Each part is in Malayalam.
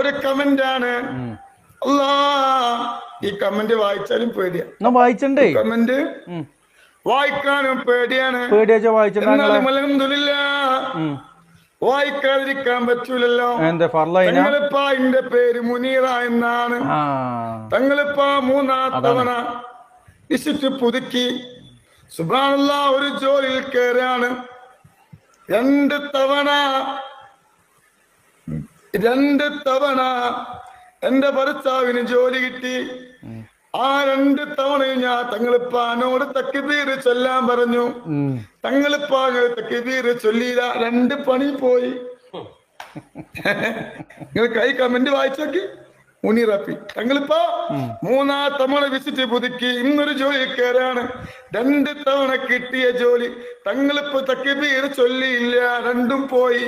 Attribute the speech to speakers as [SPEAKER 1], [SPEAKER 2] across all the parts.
[SPEAKER 1] ഒരു കമന്റ് ആണ് അല്ലാ ഈ കമന്റ് വായിച്ചാലും പേടിയാണ്
[SPEAKER 2] വായിച്ചിട്ടുണ്ട് കമന്റ്
[SPEAKER 1] വായിക്കാനും പേടിയാണ് എന്നാലും വായിക്കാതിരിക്കാൻ പറ്റൂലല്ലോ തങ്ങളിപ്പാ എന്റെ പേര് മുനീറ എന്നാണ് തങ്ങളിപ്പാ മൂന്നാം തവണ ഇശിറ്റ് പുതുക്കി സുബാനുള്ള ഒരു ജോലിയിൽ കയറാണ് രണ്ട് തവണ രണ്ട് തവണ എന്റെ ഭർത്താവിന് ജോലി കിട്ടി ആ രണ്ട് തവണയും ഞാൻ തങ്ങളിപ്പാനോട് തക്കിതീര് ചൊല്ലാൻ പറഞ്ഞു തങ്ങളിപ്പാനോട് തക്കിതീര് ചൊല്ലിയില്ല രണ്ട് പണി പോയി നിങ്ങൾ കൈ കമന്റ് വായിച്ചോക്കി മുനീറപ്പി തങ്ങളിപ്പോ മൂന്നാ തവണ വിസിറ്റ് പുതുക്കി ഇന്നൊരു ജോലി കയറാണ് രണ്ട് തവണ കിട്ടിയ ജോലി തങ്ങളിപ്പോ തക്കിതീര് ചൊല്ലിയില്ല രണ്ടും പോയി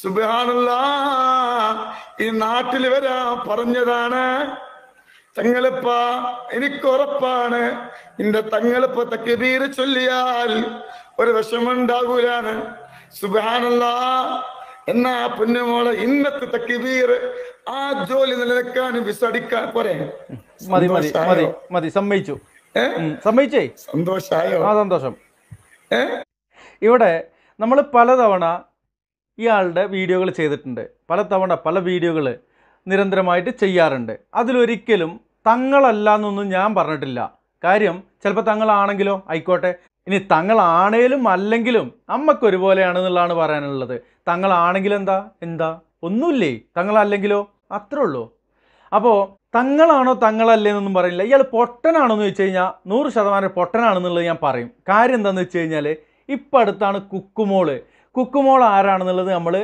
[SPEAKER 1] സുബാനുള്ള ഈ നാട്ടിൽ വരാ പറഞ്ഞതാണ് തങ്ങളപ്പ എനിക്ക് ഉറപ്പാണ് നിന്റെ തങ്ങളപ്പ തക്കബീര് ചൊല്ലിയാൽ ഒരു വിഷമുണ്ടാകൂലാണ് സുബാനുള്ള എന്നാ പൊന്നുമോളെ ഇന്നത്തെ തക്കബീർ ആ ജോലി നിലനിൽക്കാൻ വിസടിക്കാൻ പോരെ മതി മതി മതി
[SPEAKER 2] മതി സമ്മതിച്ചു സമ്മതിച്ചേ സന്തോഷായോ ആ സന്തോഷം ഇവിടെ നമ്മൾ പലതവണ ഇയാളുടെ വീഡിയോകൾ ചെയ്തിട്ടുണ്ട് പല തവണ പല വീഡിയോകൾ നിരന്തരമായിട്ട് ചെയ്യാറുണ്ട് അതിലൊരിക്കലും തങ്ങളല്ല എന്നൊന്നും ഞാൻ പറഞ്ഞിട്ടില്ല കാര്യം ചിലപ്പോൾ തങ്ങളാണെങ്കിലോ ആയിക്കോട്ടെ ഇനി തങ്ങളാണേലും അല്ലെങ്കിലും അമ്മക്ക് പറയാനുള്ളത് തങ്ങളാണെങ്കിലെന്താ എന്താ ഒന്നുമില്ലേ തങ്ങളല്ലെങ്കിലോ അത്രേ ഉള്ളൂ അപ്പോൾ തങ്ങളാണോ തങ്ങളല്ലേ എന്നൊന്നും പറയുന്നില്ല ഇയാൾ പൊട്ടനാണോ എന്ന് വെച്ച് കഴിഞ്ഞാൽ നൂറ് ശതമാനം പൊട്ടനാണെന്നുള്ളത് ഞാൻ പറയും കാര്യം എന്താണെന്ന് വെച്ച് കഴിഞ്ഞാൽ ഇപ്പം അടുത്താണ് കുക്കുമോള് കുക്കുമോൾ ആരാണെന്നുള്ളത് നമ്മൾ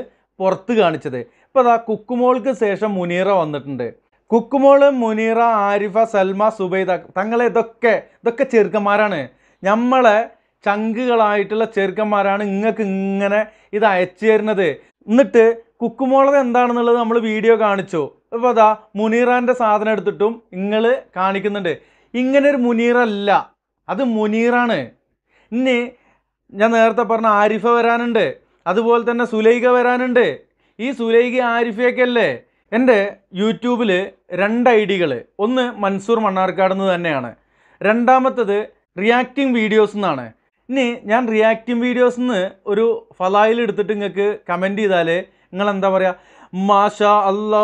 [SPEAKER 2] പുറത്ത് കാണിച്ചത് ഇപ്പോൾ അതാ കുക്കുമോൾക്ക് ശേഷം മുനീറ വന്നിട്ടുണ്ട് കുക്കുമോള് മുനീറ ആരിഫ സൽമ സുബൈദ തങ്ങളെ ഇതൊക്കെ ഇതൊക്കെ ചെറുക്കന്മാരാണ് നമ്മളെ ചങ്കുകളായിട്ടുള്ള ചെറുക്കന്മാരാണ് നിങ്ങൾക്ക് ഇങ്ങനെ ഇത് അയച്ചു തരുന്നത് എന്നിട്ട് കുക്കുമോളത് എന്താണെന്നുള്ളത് നമ്മൾ വീഡിയോ കാണിച്ചു ഇപ്പോൾ അതാ മുനീറാൻ്റെ സാധനം എടുത്തിട്ടും നിങ്ങൾ കാണിക്കുന്നുണ്ട് ഇങ്ങനൊരു മുനീറല്ല അത് മുനീറാണ് ഇനി ഞാൻ നേരത്തെ പറഞ്ഞ ആരിഫ വരാനുണ്ട് അതുപോലെ തന്നെ സുലൈഖ വരാനുണ്ട് ഈ സുലൈഖ ആരിഫയൊക്കെയല്ലേ എൻ്റെ യൂട്യൂബിൽ രണ്ട് ഐ ഡികൾ ഒന്ന് മൻസൂർ മണ്ണാർക്കാട് എന്ന് തന്നെയാണ് രണ്ടാമത്തത് റിയാക്റ്റിംഗ് വീഡിയോസ് എന്നാണ് ഇനി ഞാൻ റിയാക്റ്റിംഗ് വീഡിയോസ് എന്ന് ഒരു ഫലായിൽ എടുത്തിട്ട് നിങ്ങൾക്ക് കമൻറ്റ് ചെയ്താൽ നിങ്ങൾ എന്താ പറയുക മാഷാ അല്ലാ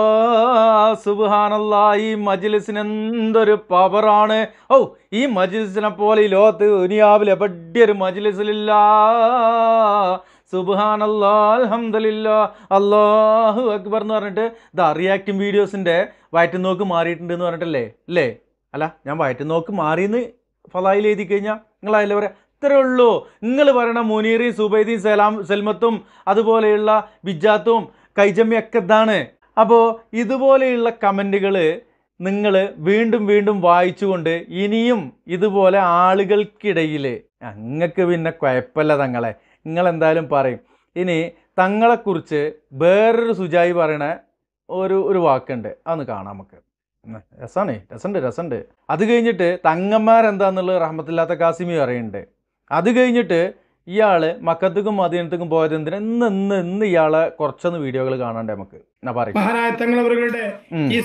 [SPEAKER 2] സുബാനല്ലാ ഈ മജിലിസിന് എന്തൊരു പവറാണ് ഓ ഈ മജ്ലിസിനെ പോലെ ഈ ലോകത്ത് ദുനിയാവിൽ എവിടെ മജിലിസിലില്ല മജ്ലിസിലില്ല സുബാനല്ലാ അലഹമില്ല അള്ളാഹു അക്ബർ എന്ന് പറഞ്ഞിട്ട് ദ അറിയാക്കും വീഡിയോസിൻ്റെ വയറ്റുനോക്ക് മാറിയിട്ടുണ്ട് എന്ന് പറഞ്ഞിട്ടല്ലേ അല്ലേ അല്ല ഞാൻ വയറ്റുനോക്ക് മാറിയെന്ന് ഫലായിൽ എഴുതി കഴിഞ്ഞാൽ നിങ്ങൾ അതിൽ പറയാം ഇത്രേ ഉള്ളൂ നിങ്ങൾ പറയണ മുനീറി സുബൈദി സലാം സെൽമത്തും അതുപോലെയുള്ള വിജാത്തും കൈജമ്യൊക്കെ ഇതാണ് അപ്പോൾ ഇതുപോലെയുള്ള കമൻറ്റുകൾ നിങ്ങൾ വീണ്ടും വീണ്ടും വായിച്ചുകൊണ്ട് ഇനിയും ഇതുപോലെ ആളുകൾക്കിടയിൽ അങ്ങക്ക് പിന്നെ കുഴപ്പമില്ല തങ്ങളെ നിങ്ങളെന്തായാലും പറയും ഇനി തങ്ങളെക്കുറിച്ച് വേറൊരു സുജായി പറയണ ഒരു ഒരു വാക്കുണ്ട് അതൊന്ന് കാണാം നമുക്ക് രസമാണ് രസമുണ്ട് രസമുണ്ട് അത് കഴിഞ്ഞിട്ട് തങ്ങന്മാരെന്താന്നുള്ളത് റഹമത്തില്ലാത്ത കാസിമി പറയുന്നുണ്ട് അത് കഴിഞ്ഞിട്ട് ഇയാൾ മക്കത്തേക്കും മദീനത്തേക്കും പോയത് എന്തിനാ ഇന്ന് ഇന്ന് ഇന്ന് ഇയാളെ കുറച്ചൊന്ന് വീഡിയോകൾ കാണാണ്ട് നമുക്ക് ഞാൻ പറയും മഹാനായ
[SPEAKER 3] തങ്ങളവരുടെ ഈ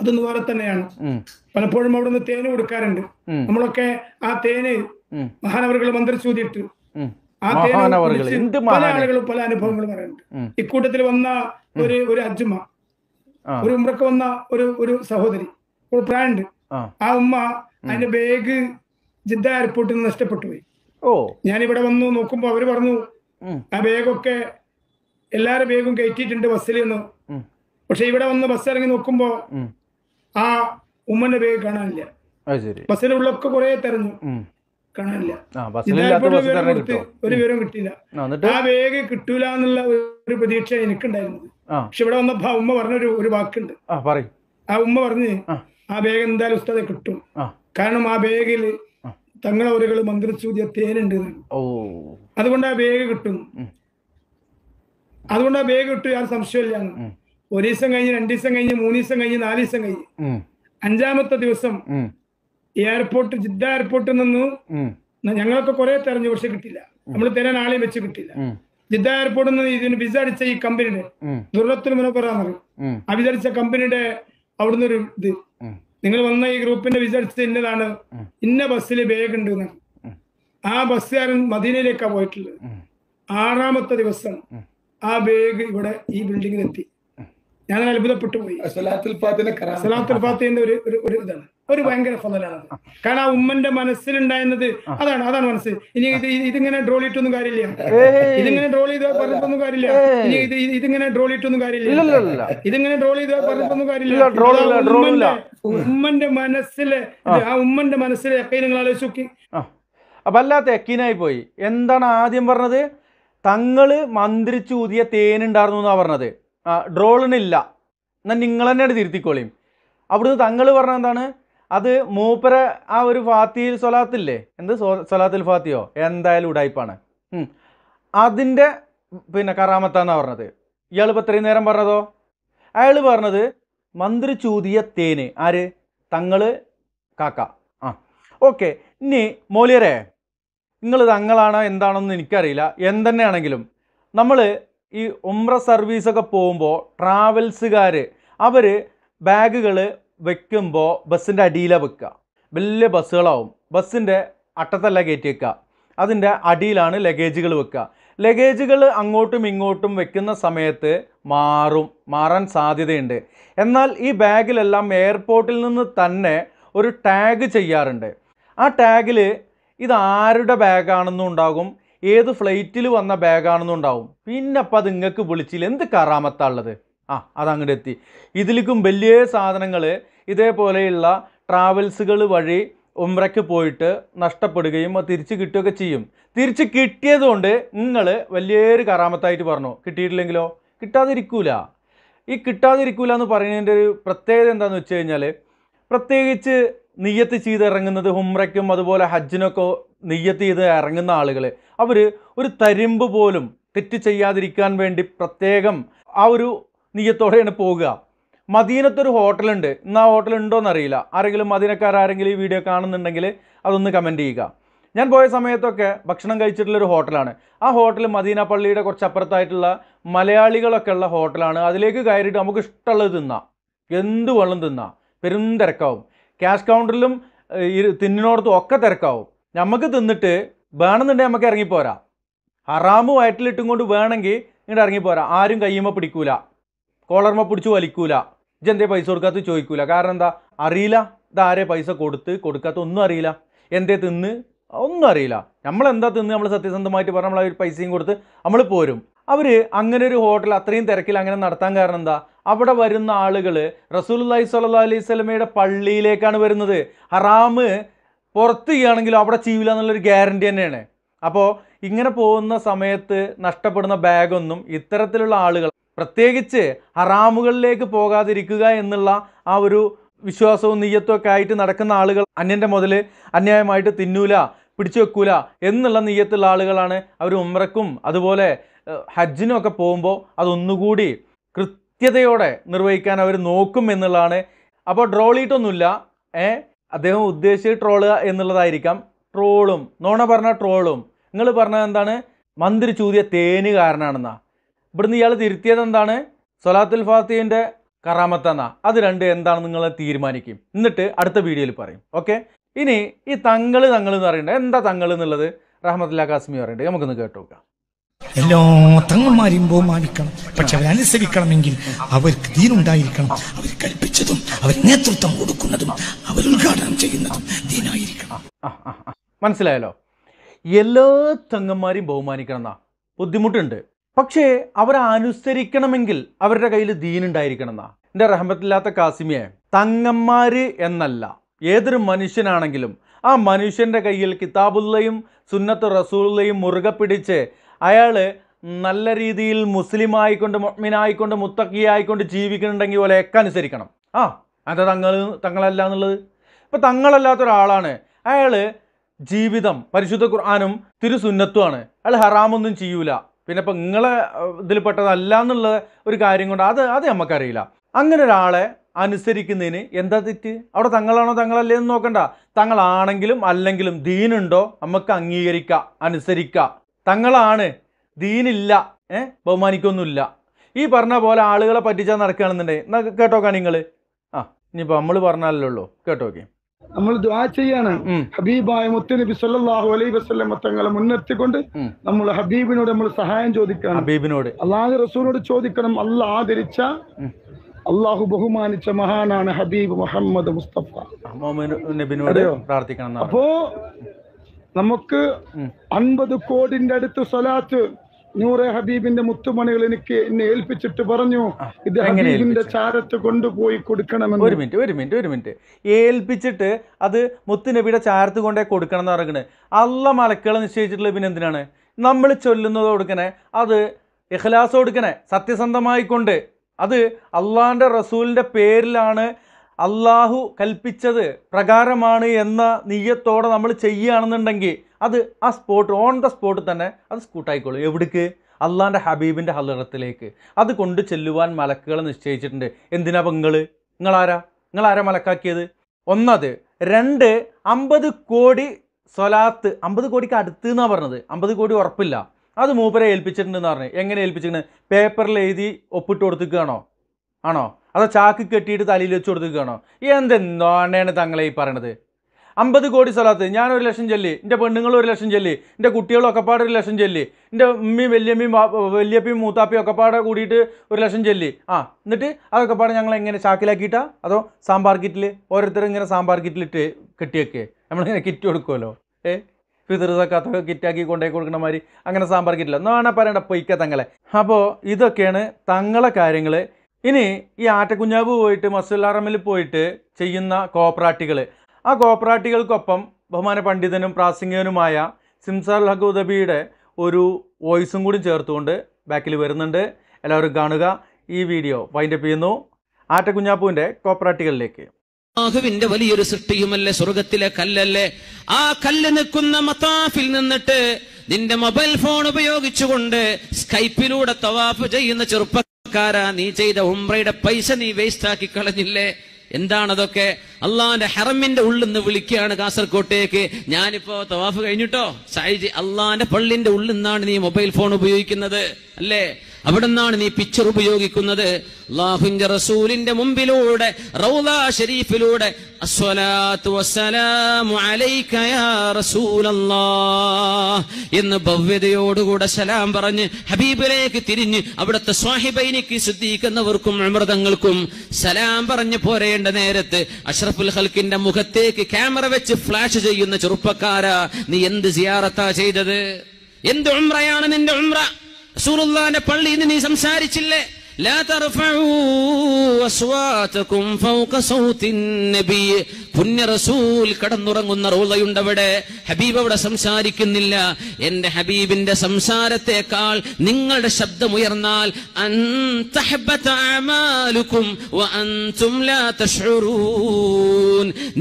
[SPEAKER 3] അതൊന്ന് വേറെ തന്നെയാണ് പലപ്പോഴും അവിടെ നിന്ന് തേന് കൊടുക്കാറുണ്ട് നമ്മളൊക്കെ ആ തേന് മഹാനവറുകൾ മന്ത്രിച്ചൂതിട്ട് ആ തേന പല ആളുകളും പല അനുഭവങ്ങളും പറയുന്നുണ്ട് ഇക്കൂട്ടത്തിൽ വന്ന ഒരു ഒരു അജ്മ ഒരു ഉമ്രക്ക് വന്ന ഒരു ഒരു സഹോദരി ഒരു പ്രായമുണ്ട് ആ ഉമ്മ അതിന്റെ ബാഗ് ജിദ്ദ എയർപോർട്ടിൽ നിന്ന് നഷ്ടപ്പെട്ടു പോയി ഓ ഞാൻ ഇവിടെ വന്നു നോക്കുമ്പോ അവര് പറഞ്ഞു ആ ബാഗൊക്കെ എല്ലാരും ബാഗും കയറ്റിയിട്ടുണ്ട് ബസ്സിൽ നിന്ന് പക്ഷെ ഇവിടെ വന്ന് ബസ് ഇറങ്ങി നോക്കുമ്പോ ആ ഉമ്മന്റെ ബാഗ് കാണാനില്ല ബസ്സിലുള്ളൊക്കെ കുറെ തെരഞ്ഞു കാണാനില്ല ഒരു വിവരം കിട്ടിയില്ല ആ ബാഗ് കിട്ടൂല എന്നുള്ള ഒരു പ്രതീക്ഷ എനിക്കുണ്ടായിരുന്നു പക്ഷെ ഇവിടെ വന്നപ്പോ ആ ഉമ്മ പറഞ്ഞൊരു ഒരു വാക്കുണ്ട് ആ ഉമ്മ പറഞ്ഞ് ആ വേഗം എന്തായാലും ഉസ്താദ കിട്ടും കാരണം ആ ബാഗിൽ തങ്ങളെ ഒരകൾ മന്ത്രിച്ചൂതിയ തേനുണ്ട് അതുകൊണ്ട് ആ വേഗം കിട്ടും അതുകൊണ്ട് ആ ബേഗ് കിട്ടും യാതൊരു സംശയമില്ല ഒരു ദിവസം കഴിഞ്ഞ് രണ്ടു ദിവസം കഴിഞ്ഞ് മൂന്ന് ദിവസം കഴിഞ്ഞ് നാല് ദിവസം കഴിഞ്ഞ് അഞ്ചാമത്തെ ദിവസം എയർപോർട്ട് ജിദ്ദ എയർപോർട്ടിൽ നിന്ന് ഞങ്ങളൊക്കെ കുറെ തെരഞ്ഞു പക്ഷെ കിട്ടില്ല നമ്മൾ തരാൻ ആളെയും വെച്ച് കിട്ടില്ല ജിദ്ദ എയർപോർട്ടിൽ നിന്ന് ഇതിന് വിസ അടിച്ച ഈ കമ്പനിയുടെ ദുർലത്തുൽ മുനപ്പറ എന്നറിയും ആ വിസ അടിച്ച കമ്പനിയുടെ അവിടുന്ന് ഒരു ഇത് നിങ്ങൾ വന്ന ഈ ഗ്രൂപ്പിന്റെ വിചാരിച്ചത് ഇന്നതാണ് ഇന്ന ബസ്സിൽ ബേഗ് ഉണ്ട് ആ ബസ്സുകാരൻ മദീനയിലേക്കാണ് പോയിട്ടുള്ളത് ആറാമത്തെ ദിവസം ആ ബേഗ് ഇവിടെ ഈ എത്തി ഞാൻ അത്ഭുതപ്പെട്ടു പോയി സലാത്തുൽ ഫാത്തിന്റെ ഒരു ഒരു ഇതാണ് ഒരു ഭയങ്കര ഫലനാണ് കാരണം ആ ഉമ്മന്റെ മനസ്സിലുണ്ടായിരുന്നത് അതാണ് അതാണ് മനസ്സ് ഇനി ഇത് ഇതിങ്ങനെ ഡ്രോൾ ഇട്ടൊന്നും കാര്യമില്ല ഇതിങ്ങനെ ഡ്രോൾ ചെയ്ത് പറഞ്ഞിട്ടൊന്നും കാര്യമില്ല ഇനി ഇത് ഇതിങ്ങനെ ഡ്രോൾ ഇട്ടൊന്നും കാര്യമില്ല ഇതിങ്ങനെ ഡ്രോൾ ചെയ്ത് പറഞ്ഞിട്ടൊന്നും കാര്യമില്ല ഉമ്മന്റെ
[SPEAKER 2] മനസ്സിലെ ആ ഉമ്മന്റെ മനസ്സിലെ ഒക്കെ നിങ്ങൾ ആലോചിച്ചു നോക്കി അപ്പൊ അല്ലാത്ത പോയി എന്താണ് ആദ്യം പറഞ്ഞത് തങ്ങള് മന്ത്രിച്ചൂതിയ തേനുണ്ടായിരുന്നു എന്നാ പറഞ്ഞത് ഡ്രോളിനില്ല എന്നാൽ നിങ്ങൾ തന്നെയാണ് തിരുത്തിക്കോളിയും അവിടുന്ന് തങ്ങൾ പറഞ്ഞ എന്താണ് അത് മൂപ്പര ആ ഒരു ഫാത്തിയിൽ സൊലാത്തില്ലേ എന്ത് സൊലാത്തിൽ ഫാത്തിയോ എന്തായാലും ഉടായ്പാണ് അതിൻ്റെ പിന്നെ കറാമത്താന്നാണ് പറഞ്ഞത് ഇയാളിപ്പോൾ ഇത്രയും നേരം പറഞ്ഞതോ അയാൾ പറഞ്ഞത് മന്ത്രി ചൂതിയ തേന് ആര് തങ്ങൾ കാക്ക ആ ഓക്കെ ഇനി മോലിയരെ നിങ്ങൾ തങ്ങളാണോ എന്താണെന്ന് എനിക്കറിയില്ല എന്തന്നെയാണെങ്കിലും നമ്മൾ ഈ ഉമ്ര സർവീസൊക്കെ പോകുമ്പോൾ ട്രാവൽസുകാർ അവർ ബാഗുകൾ വെക്കുമ്പോൾ ബസ്സിൻ്റെ അടിയിലാണ് വെക്കുക വലിയ ബസ്സുകളാവും ബസ്സിൻ്റെ അട്ടത്തല്ല കയറ്റി വെക്കുക അതിൻ്റെ അടിയിലാണ് ലഗേജുകൾ വെക്കുക ലഗേജുകൾ അങ്ങോട്ടും ഇങ്ങോട്ടും വെക്കുന്ന സമയത്ത് മാറും മാറാൻ സാധ്യതയുണ്ട് എന്നാൽ ഈ ബാഗിലെല്ലാം എയർപോർട്ടിൽ നിന്ന് തന്നെ ഒരു ടാഗ് ചെയ്യാറുണ്ട് ആ ടാഗിൽ ഇത് ആരുടെ ബാഗാണെന്നും ഉണ്ടാകും ഏത് ഫ്ലൈറ്റിൽ വന്ന ബാഗാണെന്നുണ്ടാവും പിന്നെ അപ്പം അത് നിങ്ങൾക്ക് വിളിച്ചില്ല എന്ത് കറാമത്താണുള്ളത് ആ അതങ്ങോട്ട് എത്തി ഇതിലേക്കും വലിയ സാധനങ്ങൾ ഇതേപോലെയുള്ള ട്രാവൽസുകൾ വഴി ഉംറയ്ക്ക് പോയിട്ട് നഷ്ടപ്പെടുകയും അത് തിരിച്ച് കിട്ടുകയൊക്കെ ചെയ്യും തിരിച്ച് കിട്ടിയതുകൊണ്ട് നിങ്ങൾ വലിയൊരു കറാമത്തായിട്ട് പറഞ്ഞു കിട്ടിയിട്ടില്ലെങ്കിലോ കിട്ടാതിരിക്കൂല ഈ കിട്ടാതിരിക്കൂല എന്ന് പറയുന്നതിൻ്റെ ഒരു പ്രത്യേകത എന്താണെന്ന് വെച്ച് കഴിഞ്ഞാൽ പ്രത്യേകിച്ച് നീയത്ത് ചെയ്തിറങ്ങുന്നത് ഹുംറയ്ക്കും അതുപോലെ ഹജ്ജിനൊക്കെ നെയ്യത്ത് ചെയ്ത് ഇറങ്ങുന്ന ആളുകൾ അവർ ഒരു തരിമ്പ് പോലും തെറ്റ് ചെയ്യാതിരിക്കാൻ വേണ്ടി പ്രത്യേകം ആ ഒരു നെയ്യത്തോടെയാണ് പോകുക മദീനത്തൊരു ഹോട്ടലുണ്ട് ഇന്ന് ആ ഹോട്ടൽ ഉണ്ടോയെന്നറിയില്ല ആരെങ്കിലും മദീനക്കാർ ആരെങ്കിലും ഈ വീഡിയോ കാണുന്നുണ്ടെങ്കിൽ അതൊന്ന് കമൻറ്റ് ചെയ്യുക ഞാൻ പോയ സമയത്തൊക്കെ ഭക്ഷണം കഴിച്ചിട്ടുള്ളൊരു ഹോട്ടലാണ് ആ ഹോട്ടൽ മദീന പള്ളിയുടെ കുറച്ച് അപ്പുറത്തായിട്ടുള്ള മലയാളികളൊക്കെ ഉള്ള ഹോട്ടലാണ് അതിലേക്ക് കയറിയിട്ട് നമുക്ക് ഇഷ്ടമുള്ളത് തിന്നാം എന്ത് വെള്ളം തിന്നാം പെരും തിരക്കാവും ക്യാഷ് കൗണ്ടറിലും തിന്നിനോടത്തും ഒക്കെ തിരക്കാവും നമുക്ക് തിന്നിട്ട് വേണമെന്നുണ്ടെങ്കിൽ നമുക്ക് ഇറങ്ങിപ്പോരാ ഹറാമ് വയറ്റിലിട്ടും കൊണ്ട് വേണമെങ്കിൽ ഇങ്ങോട്ട് ഇറങ്ങിപ്പോരാ ആരും കയ്യമ്മ പിടിക്കൂല കോളർമ്മ പിടിച്ച് വലിക്കൂല ഇജെന്തേ പൈസ കൊടുക്കാത്ത ചോദിക്കൂല കാരണം എന്താ അറിയില്ല ഇതാരെ പൈസ കൊടുത്ത് കൊടുക്കാത്ത ഒന്നും അറിയില്ല എന്തേ തിന്ന് ഒന്നും അറിയില്ല നമ്മൾ എന്താ തിന്ന് നമ്മൾ സത്യസന്ധമായിട്ട് പറഞ്ഞാൽ നമ്മൾ ഒരു പൈസയും കൊടുത്ത് നമ്മൾ പോരും അവർ അങ്ങനെ ഒരു ഹോട്ടൽ അത്രയും തിരക്കിൽ അങ്ങനെ നടത്താൻ കാരണം എന്താ അവിടെ വരുന്ന ആളുകൾ റസൂൽ അലൈഹി സ്വല്ലാ അലൈഹി സ്വലമയുടെ പള്ളിയിലേക്കാണ് വരുന്നത് ഹറാമ് പുറത്ത് ചെയ്യുകയാണെങ്കിൽ അവിടെ ചെയ്യില്ല എന്നുള്ളൊരു ഗ്യാരണ്ടി തന്നെയാണ് അപ്പോൾ ഇങ്ങനെ പോകുന്ന സമയത്ത് നഷ്ടപ്പെടുന്ന ബാഗൊന്നും ഇത്തരത്തിലുള്ള ആളുകൾ പ്രത്യേകിച്ച് ഹറാമുകളിലേക്ക് പോകാതിരിക്കുക എന്നുള്ള ആ ഒരു വിശ്വാസവും ഒക്കെ ആയിട്ട് നടക്കുന്ന ആളുകൾ അന്യൻ്റെ മുതൽ അന്യായമായിട്ട് തിന്നൂല പിടിച്ചു വെക്കൂല എന്നുള്ള നെയ്യത്തുള്ള ആളുകളാണ് അവർ ഉമ്രക്കും അതുപോലെ ഹജ്ജിനും ഒക്കെ പോകുമ്പോൾ അതൊന്നുകൂടി കൃത്യതയോടെ നിർവഹിക്കാൻ അവർ നോക്കും എന്നുള്ളതാണ് അപ്പോൾ ഡ്രോളിയിട്ടൊന്നുമില്ല ഏ അദ്ദേഹം ഉദ്ദേശിച്ച് ട്രോളുക എന്നുള്ളതായിരിക്കാം ട്രോളും നോണ പറഞ്ഞ ട്രോളും നിങ്ങൾ പറഞ്ഞത് എന്താണ് മന്ത്രി ചൂതിയ തേന് കാരനാണെന്നാ ഇവിടുന്ന് ഇയാൾ തിരുത്തിയത് എന്താണ് സൊലാത്തുൽ ഫാത്തിൻ്റെ കറാമത്തെന്നാ അത് രണ്ട് എന്താണ് നിങ്ങൾ തീരുമാനിക്കും എന്നിട്ട് അടുത്ത വീഡിയോയിൽ പറയും ഓക്കെ ഇനി ഈ തങ്ങൾ തങ്ങൾ എന്ന് പറയുന്നത് എന്താ തങ്ങൾ എന്നുള്ളത് റഹമത്തുല്ലാ കാസ്മി പറയുന്നുണ്ട് നമുക്കൊന്ന് കേട്ടു നോക്കാം എല്ലാ തങ്ങന്മാരെയും ബഹുമാനിക്കണം പക്ഷെ അവരനുസരിക്കണമെങ്കിൽ
[SPEAKER 3] അവർക്ക് ദീനുണ്ടായിരിക്കണം അവർ കൽപ്പിച്ചതും അവർ നേതൃത്വം കൊടുക്കുന്നതും അവർ
[SPEAKER 2] ഉദ്ഘാടനം ചെയ്യുന്നതും ദീനായിരിക്കണം മനസ്സിലായല്ലോ എല്ലാ തങ്ങന്മാരെയും ബഹുമാനിക്കണം എന്നാ ബുദ്ധിമുട്ടുണ്ട് പക്ഷേ അവരെ അനുസരിക്കണമെങ്കിൽ അവരുടെ കയ്യിൽ ദീനുണ്ടായിരിക്കണം എന്നാ എൻ്റെ റഹമത്തില്ലാത്ത കാസിമിയെ തങ്ങന്മാര് എന്നല്ല ഏതൊരു മനുഷ്യനാണെങ്കിലും ആ മനുഷ്യൻ്റെ കയ്യിൽ കിതാബുള്ളയും സുന്നത്ത് റസൂള്ളയും മുറുകെ പിടിച്ച് അയാൾ നല്ല രീതിയിൽ മുസ്ലിം ആയിക്കൊണ്ട് മൊഹ്മിനായിക്കൊണ്ട് മുത്തക്കിയായിക്കൊണ്ട് ആയിക്കൊണ്ട് ജീവിക്കുന്നുണ്ടെങ്കിൽ ഒലയൊക്കെ അനുസരിക്കണം ആ അത് തങ്ങൾ തങ്ങളല്ല എന്നുള്ളത് ഇപ്പം തങ്ങളല്ലാത്ത ഒരാളാണ് അയാൾ ജീവിതം പരിശുദ്ധ ഖുർആാനും തിരുസുന്നത്തുമാണ് അയാൾ ഹറാമൊന്നും ചെയ്യൂല പിന്നെ ഇപ്പം നിങ്ങളെ പെട്ടതല്ല എന്നുള്ള ഒരു കാര്യം കൊണ്ട് അത് അത് നമുക്കറിയില്ല അങ്ങനെ ഒരാളെ അനുസരിക്കുന്നതിന് എന്താ തെറ്റ് അവിടെ തങ്ങളാണോ തങ്ങളല്ലേ എന്ന് നോക്കണ്ട തങ്ങളാണെങ്കിലും അല്ലെങ്കിലും ദീനുണ്ടോ നമുക്ക് അംഗീകരിക്കുക അനുസരിക്കുക തങ്ങളാണ് ദീനില്ല ഏ ബഹുമാനിക്കൊന്നുമില്ല ഈ പറഞ്ഞ പോലെ ആളുകളെ പറ്റിച്ചാൽ നടക്കുകയാണെന്നുണ്ടെങ്കിൽ എന്നാൽ കേട്ടോക്കാ നിങ്ങൾ ആ ഇനിയിപ്പോൾ നമ്മൾ പറഞ്ഞാലല്ലോ കേട്ടോക്കെ നമ്മൾ ദ്വാ ചെയ്യാണ് ഹബീബായ മുത്തനബി സല്ലാഹു അലൈ വസ്ലമ തങ്ങളെ മുൻനിർത്തിക്കൊണ്ട്
[SPEAKER 1] നമ്മൾ ഹബീബിനോട് നമ്മൾ സഹായം ചോദിക്കണം ഹബീബിനോട് അള്ളാഹു റസൂലിനോട് ചോദിക്കണം അള്ളാഹ് ആദരിച്ച അള്ളാഹു ബഹുമാനിച്ച മഹാനാണ് ഹബീബ് മുഹമ്മദ് മുസ്തഫ
[SPEAKER 2] നബിനോട് പ്രാർത്ഥിക്കണം അപ്പോ നമുക്ക്
[SPEAKER 1] അൻപത് കോടിന്റെ അടുത്ത് സ്വലാത്ത് നൂറെ ഹബീബിന്റെ മുത്തുമണികൾ എനിക്ക് എന്നെ ഏൽപ്പിച്ചിട്ട് പറഞ്ഞു
[SPEAKER 2] ഇത് ഹബീബിന്റെ ചാരത്ത് കൊണ്ടുപോയി കൊടുക്കണമെന്ന് ഒരു മിനിറ്റ് ഒരു മിനിറ്റ് ഒരു മിനിറ്റ് ഏൽപ്പിച്ചിട്ട് അത് മുത്തുനബിയുടെ ചാരത്ത് കൊണ്ടേ കൊടുക്കണം എന്ന് പറയുന്നത് അല്ല മലക്കുകളെ നിശ്ചയിച്ചിട്ടുള്ള പിന്നെ എന്തിനാണ് നമ്മൾ ചൊല്ലുന്നത് കൊടുക്കണേ അത് ഇഖ്ലാസ് കൊടുക്കണേ സത്യസന്ധമായിക്കൊണ്ട് അത് അള്ളാഹിൻ്റെ റസൂലിൻ്റെ പേരിലാണ് അള്ളാഹു കൽപ്പിച്ചത് പ്രകാരമാണ് എന്ന നീയത്തോടെ നമ്മൾ ചെയ്യുകയാണെന്നുണ്ടെങ്കിൽ അത് ആ സ്പോട്ട് ഓൺ ദ സ്പോട്ട് തന്നെ അത് സ്കൂട്ടായിക്കോളും എവിടേക്ക് അള്ളാഹിൻ്റെ ഹബീബിൻ്റെ ഹലറത്തിലേക്ക് അത് കൊണ്ട് ചെല്ലുവാൻ മലക്കുകളെ നിശ്ചയിച്ചിട്ടുണ്ട് എന്തിനാ പെങ്ങൾ നിങ്ങളാരാ നിങ്ങളാരാ മലക്കാക്കിയത് ഒന്നത് രണ്ട് അമ്പത് കോടി സ്വലാത്ത് അമ്പത് കോടിക്ക് അടുത്ത് എന്നാണ് പറഞ്ഞത് അമ്പത് കോടി ഉറപ്പില്ല അത് മൂപ്പരെ ഏൽപ്പിച്ചിട്ടുണ്ടെന്ന് പറഞ്ഞു എങ്ങനെ ഏൽപ്പിച്ചിട്ടുണ്ട് പേപ്പറിൽ എഴുതി ഒപ്പിട്ട് കൊടുത്തിക്കുകയാണോ ആണോ അതോ ചാക്ക് കെട്ടിയിട്ട് തലയിൽ വെച്ച് കൊടുത്തിരിക്കുകയാണോ എന്തെന്താണ് തങ്ങളെ ഈ പറയണത് അമ്പത് കോടി സ്ഥലത്ത് ഞാൻ ഒരു ലക്ഷം ചെല്ലി എൻ്റെ പെണ്ണുങ്ങൾ ഒരു ലക്ഷം ചെല്ലി എൻ്റെ കുട്ടികളും ഒക്കെപ്പാട് ഒരു ലക്ഷം ചെല്ലി എൻ്റെ ഉമ്മയും വലിയമ്മയും വല്യപ്പയും മൂത്താപ്പയും ഒക്കെപ്പാടെ കൂടിയിട്ട് ഒരു ലക്ഷം ചെല്ലി ആ എന്നിട്ട് അതൊക്കെപ്പാട് ഞങ്ങൾ എങ്ങനെ ചാക്കിലാക്കിയിട്ടാ അതോ സാമ്പാർ കിറ്റിൽ ഓരോരുത്തരും ഇങ്ങനെ സാമ്പാർ കിറ്റിലിട്ട് കെട്ടിയൊക്കെ നമ്മളിങ്ങനെ കിറ്റ് കൊടുക്കുമല്ലോ ഏ ഫിതൃസക്കാത്തൊക്കെ കിറ്റാക്കി കൊണ്ടുപോയി കൊടുക്കുന്ന മാതിരി അങ്ങനെ സാമ്പാർ കിറ്റില്ല എന്നാണ് പറയേണ്ട പൊയ്ക്ക തങ്ങളെ അപ്പോൾ ഇതൊക്കെയാണ് തങ്ങളെ കാര്യങ്ങൾ ഇനി ഈ ആറ്റക്കുഞ്ഞാവ് പോയിട്ട് മസുല്ലാറമ്മിൽ പോയിട്ട് ചെയ്യുന്ന കോപ്രാട്ടികൾ ആ കോപ്രാട്ടികൾക്കൊപ്പം ബഹുമാന പണ്ഡിതനും പ്രാസംഗികനുമായ സിംസാർ ഹഖ് ഒരു വോയിസും കൂടി ചേർത്തുകൊണ്ട് ബാക്കിൽ വരുന്നുണ്ട് എല്ലാവരും കാണുക ഈ വീഡിയോ വൈൻഡപ്പ് ചെയ്യുന്നു ആറ്റക്കുഞ്ഞാപ്പൂവിന്റെ കോപ്രാട്ടികളിലേക്ക്
[SPEAKER 4] അള്ളാഹുവിന്റെ വലിയൊരു സൃഷ്ടിയുമല്ലേ സ്വർഗത്തിലെ കല്ലല്ലേ ആ കല്ല് നിൽക്കുന്ന മതാഫിൽ നിന്നിട്ട് നിന്റെ മൊബൈൽ ഫോൺ ഉപയോഗിച്ചുകൊണ്ട് സ്കൈപ്പിലൂടെ തവാഫ് ചെയ്യുന്ന ചെറുപ്പ പാപക്കാരാ നീ ചെയ്ത ഉംറയുടെ പൈസ നീ വേസ്റ്റാക്കി കളഞ്ഞില്ലേ എന്താണതൊക്കെ അള്ളാന്റെ ഹെറമിന്റെ ഉള്ളിൽ നിന്ന് വിളിക്കുകയാണ് കാസർകോട്ടേക്ക് ഞാനിപ്പോ തവാഫ് കഴിഞ്ഞിട്ടോ സായിജി അള്ളാന്റെ പള്ളിന്റെ ഉള്ളിൽ നിന്നാണ് നീ മൊബൈൽ ഫോൺ ഉപയോഗിക്കുന്നത് അല്ലേ അവിടെ നിന്നാണ് നീ പിക്ചർ ഉപയോഗിക്കുന്നത് അള്ളാഹുന്റെ റസൂലിന്റെ മുമ്പിലൂടെ റൗദ ഷരീഫിലൂടെ എന്ന് ഭവ്യതയോടുകൂടെ സലാം പറഞ്ഞ് ഹബീബിലേക്ക് തിരിഞ്ഞ് അവിടുത്തെ സ്വാഹിബൈനിക്ക് ശ്രദ്ധിക്കുന്നവർക്കും അമൃതങ്ങൾക്കും സലാം പറഞ്ഞ് പോരേണ്ട നേരത്ത് അഷ്റഫുൽ ഹൽക്കിന്റെ മുഖത്തേക്ക് ക്യാമറ വെച്ച് ഫ്ലാഷ് ചെയ്യുന്ന ചെറുപ്പക്കാരാ നീ എന്ത് സിയാറത്താ ചെയ്തത് എന്ത് ഉമ്രയാണ് നിന്റെ ഉംറ റസൂലുള്ളാന്റെ പള്ളിയിൽ നിന്ന് നീ സംസാരിച്ചില്ലേ لا ترفعوا أصواتكم فوق صوت النبي പുണ്യ റസൂൽ കടന്നുറങ്ങുന്ന റോളയുണ്ടവിടെ ഹബീബ് അവിടെ സംസാരിക്കുന്നില്ല എന്റെ ഹബീബിന്റെ സംസാരത്തെക്കാൾ നിങ്ങളുടെ ശബ്ദമുയർന്നാൽ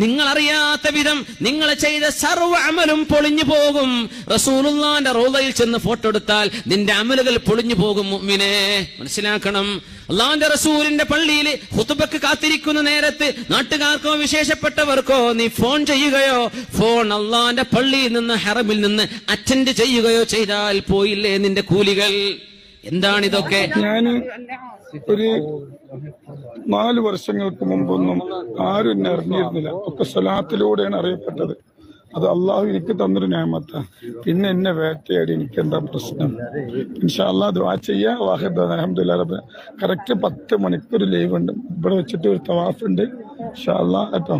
[SPEAKER 4] നിങ്ങൾ അറിയാത്ത വിധം നിങ്ങൾ ചെയ്ത സർവ്വ അമലും പൊളിഞ്ഞു പോകും റസൂലുള്ളാന്റെ റോളയിൽ ചെന്ന് ഫോട്ടോ എടുത്താൽ നിന്റെ അമലുകൾ പൊളിഞ്ഞു പോകും മുമ്മിനെ മനസ്സിലാക്കണം അള്ളാന്റെ റസൂലിന്റെ പള്ളിയിൽ ഹുത്തുബക്ക് കാത്തിരിക്കുന്ന നേരത്ത് നാട്ടുകാർക്കോ വിശേഷപ്പെട്ട കേട്ടവർക്കോ നീ ഫോൺ ചെയ്യുകയോ ഫോൺ അള്ളാന്റെ പള്ളിയിൽ നിന്ന് ഹെറമിൽ നിന്ന് അറ്റൻഡ് ചെയ്യുകയോ ചെയ്താൽ പോയില്ലേ നിന്റെ കൂലികൾ എന്താണിതൊക്കെ ഞാൻ ഒരു
[SPEAKER 1] നാല് വർഷങ്ങൾക്ക് മുമ്പൊന്നും ആരും എന്നെ അറിഞ്ഞിരുന്നില്ല ഒക്കെ സ്വലാത്തിലൂടെയാണ് അറിയപ്പെട്ടത് അത് അള്ളാഹു എനിക്ക് തന്നൊരു ഞാമത്ത പിന്നെ എന്നെ വേട്ടയാടി എനിക്ക് എന്താ പ്രശ്നം ഇൻഷാല്ലാ ദുവാ ചെയ്യാ വാഹിദ് അലഹമുല്ലാ കറക്റ്റ് പത്ത് മണിക്കൂർ ലൈവ് ഉണ്ട് ഇവിടെ വെച്ചിട്ട് ഒരു തവാഫ് ഉണ്ട് ഇൻഷാല്ലാ കേട്ടോ